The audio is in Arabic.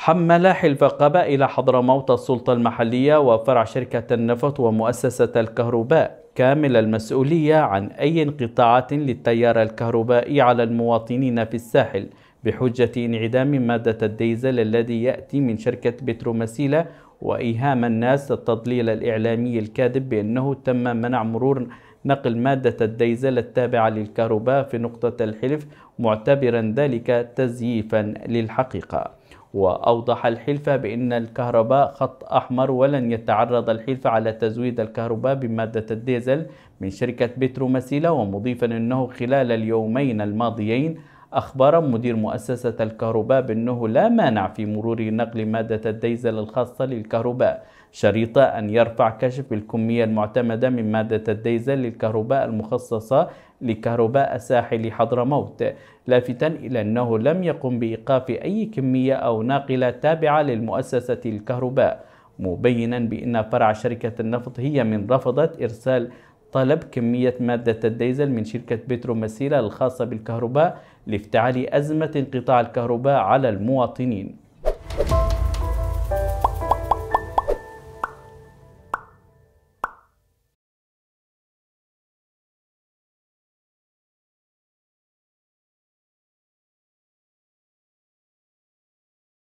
حمل حلف قبائل حضرموت السلطة المحلية وفرع شركة النفط ومؤسسة الكهرباء كامل المسؤولية عن أي انقطاعات للتيار الكهربائي على المواطنين في الساحل بحجة انعدام مادة الديزل الذي يأتي من شركة بترومسيلة وإيهام الناس التضليل الإعلامي الكاذب بأنه تم منع مرور نقل مادة الديزل التابعة للكهرباء في نقطة الحلف معتبرا ذلك تزييفا للحقيقة وأوضح الحلفة بأن الكهرباء خط أحمر ولن يتعرض الحلفة على تزويد الكهرباء بمادة الديزل من شركة بترو مسيلة ومضيفا أنه خلال اليومين الماضيين أخبر مدير مؤسسة الكهرباء بأنه لا مانع في مرور نقل مادة الديزل الخاصة للكهرباء شريطة أن يرفع كشف الكمية المعتمدة من مادة الديزل للكهرباء المخصصة لكهرباء ساحل حضرموت لافتا إلى أنه لم يقم بإيقاف أي كمية أو ناقلة تابعة للمؤسسة الكهرباء مبينا بأن فرع شركة النفط هي من رفضت إرسال طلب كمية مادة الديزل من شركة مسيرة الخاصة بالكهرباء لافتعال أزمة انقطاع الكهرباء على المواطنين